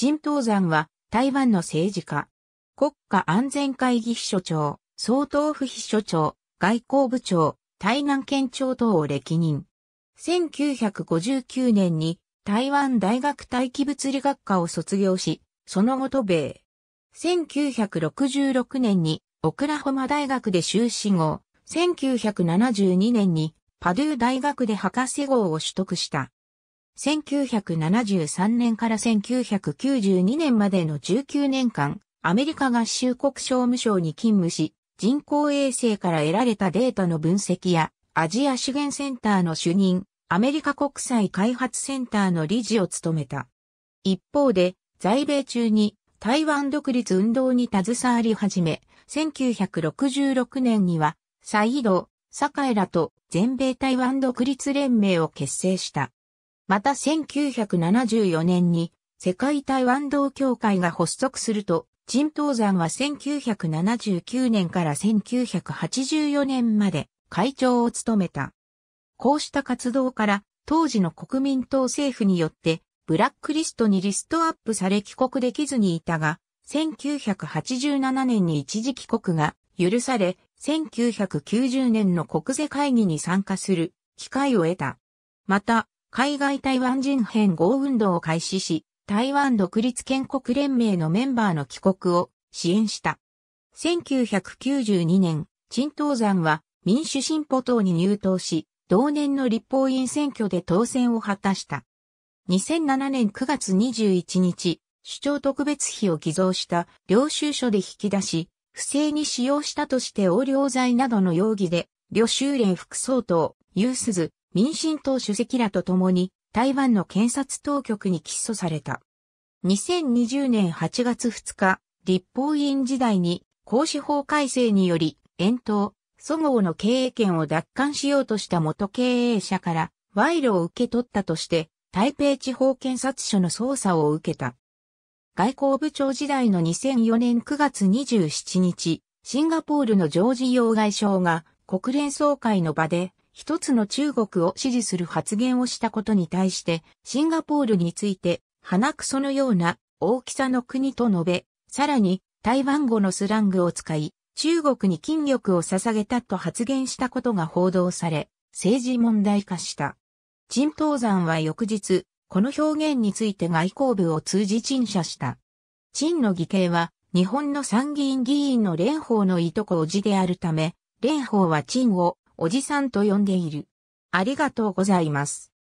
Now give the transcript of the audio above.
陳東山は台湾の政治家。国家安全会議秘書長、総統府秘書長、外交部長、台南県庁等を歴任。1959年に台湾大学大気物理学科を卒業し、その後渡米。1966年にオクラホマ大学で修士号、1972年にパドゥ大学で博士号を取得した。1973年から1992年までの19年間、アメリカ合衆国商務省に勤務し、人工衛星から得られたデータの分析や、アジア資源センターの主任、アメリカ国際開発センターの理事を務めた。一方で、在米中に台湾独立運動に携わり始め、1966年には、サイド、サカエラと全米台湾独立連盟を結成した。また1974年に世界台湾道協会が発足すると、陳東山は1979年から1984年まで会長を務めた。こうした活動から当時の国民党政府によってブラックリストにリストアップされ帰国できずにいたが、1987年に一時帰国が許され、1990年の国税会議に参加する機会を得た。また、海外台湾人編合運動を開始し、台湾独立建国連盟のメンバーの帰国を支援した。1992年、陳東山は民主進歩党に入党し、同年の立法院選挙で当選を果たした。2007年9月21日、主張特別費を偽造した領収書で引き出し、不正に使用したとして横領罪などの容疑で、旅収連副総統、ユースズ、民進党主席らと共に台湾の検察当局に起訴された。2020年8月2日、立法委員時代に公司法改正により、遠投、祖号の経営権を奪還しようとした元経営者から賄賂を受け取ったとして、台北地方検察署の捜査を受けた。外交部長時代の2004年9月27日、シンガポールのジョージ洋外相が国連総会の場で一つの中国を支持する発言をしたことに対して、シンガポールについて、鼻くそのような大きさの国と述べ、さらに台湾語のスラングを使い、中国に筋力を捧げたと発言したことが報道され、政治問題化した。陳東山は翌日、この表現について外交部を通じ陳謝した。陳の義兄は、日本の参議院議員の蓮舫のいとこおじであるため、蓮舫は陳をおじさんと呼んでいる。ありがとうございます。